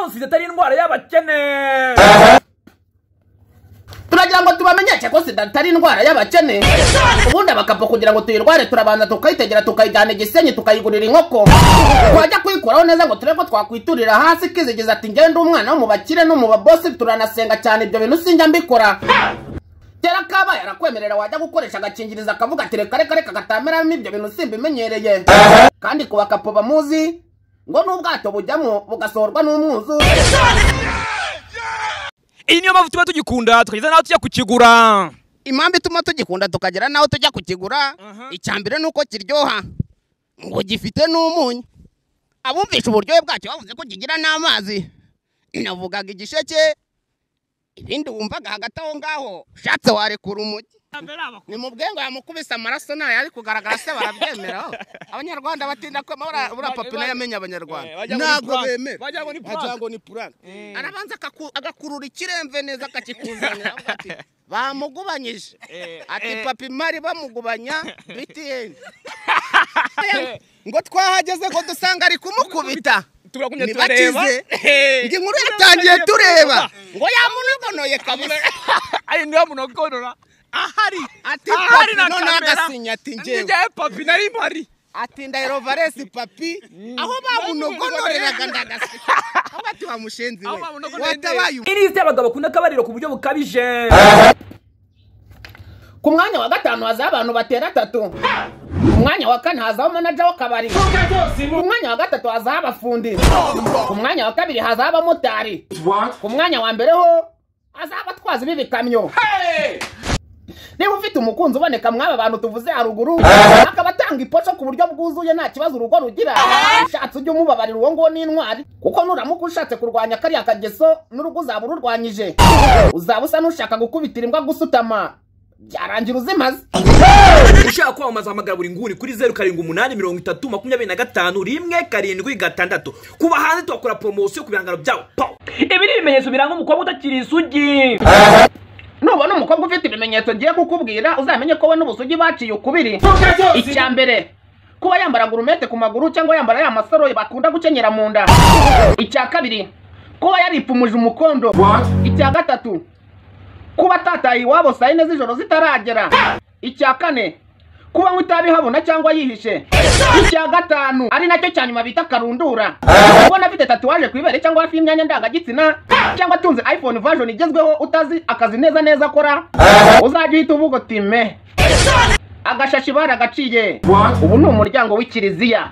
dawuni zitari indwara y'abakene turagira ngo tubamenyeshe ko sida atari indwara y'abakene ubundi abakapa kugira ngo tuyirware turabanza tukayitegera tukayijyana igisenyi tukayigurira inkoko twajya kuyikuraho neza ngo turebe ko twakwiturira hasi kizigiza ati ngende umwana wo mu bakire no mu babosi turanasenga cyane ibyo bintu sinjya mbikora kera kabaye yarakwemerera wajya gukoresha agakingirizo akavuga ati reka reka reka katameramo ibyo bintu simbimenyereye kandi ku bakapo bamuzi ngo n'ubwato bujyamo bugasorwa n'umwuzure iyi niyo mpamvu tuba tugikunda tukageza naho tujya kukigura impamvu ituma tugikunda tukagera naho tujya kukigura icya mbere ni uko kiryoha ngo gifite n'umunyu abumvise uburyohe bwacyo bavuze ko kigira n'amazi inavugaga igisheke ibindi wumvaga hagati aho ngaho ushatse warekura umugi ni mu bwengo yamukubise amaraso nayo ari kugaragara se barabyemeraho abanyarwanda batinda ko buriya papi nayo amenya abanyarwanda ntabwo bemera wagira ngo ni purane eh. arabanza agakurura ikiremve neza akakikuzanira bamugubanyije eh, ati eh. papi mari bamugubanya bitiyeni ngo twahageze ko dusanga ari kumukubita turagumye tureba njye yatangiye tureba ngo yamunogonoye kabisa ari niba munogonora ahari ati ahari na kamera njyewe papi nari mpari ati ndahiro papi mm. aho bamunogonoreraga ndagaseka aho bati bamushenzi we watabaye iri by'abagabo bakunda akabariro ku buryo bukabije ku mwanya wa gatanu hazaho abantu batera atatu ku mwanya wa kane hazaho manaja w'akabari ku mwanya wa gatatu hazaho abafundi ku mwanya wa kabiri hazaho abamotari ku mwanya wa mbere ho hazaho abatwazi b'ibikamyo niba ufite umukunzi uboneka mwaba bantu tuvuze haruguru eh. akaba atanga iposho ku buryo bwuzuye nta kibazo urugo rugira eh. ushatse ujye umubabarira uwo nguwo n'intwari kuko nuramuka ushatse kurwanya kariya kageso n'urugo uzaba ururwanyije uzaba usa n'ushaka gukubitira imbwa gusutama byarangira uzimaze eh. ushaka kwamamaza hamagara buri nguni kuri zeru karindwi umunani mirongo itatu makumyabiri na gatanu rimwe karindwi gatandatu kuba hanze tugakora poromosiyo ku bihangano byawe pawa ibi ni ibimenyetso biranga umukobwa utakiri isugi umukobwa ufite ibimenyetso ngiye kukubwira uzamenye ko we n'ubusugi baciye ukubiri icya mbere kuba yambara gurumete ku maguru cyangwa yambara ya masaro bakunda gukenyera mu nda icya kabiri kuba yaripfumuje umukondo icya gatatu kuba atataye iwabo saa yine z'ijoro zitaragera icya kane kuba utabihabona cyangwa yihishe icya gatanu ari nacyo cya nyuma bita karundura ubona afite tatuwaje ku ibere cyangwa hafi y'imyanya ndangagitsina cyangwa atunze iphone version igezweho utazi akazi neza neza akora uzajya uhita uvuga uti me agashashi baragaciye ubu ni umuryango w'ikiliziya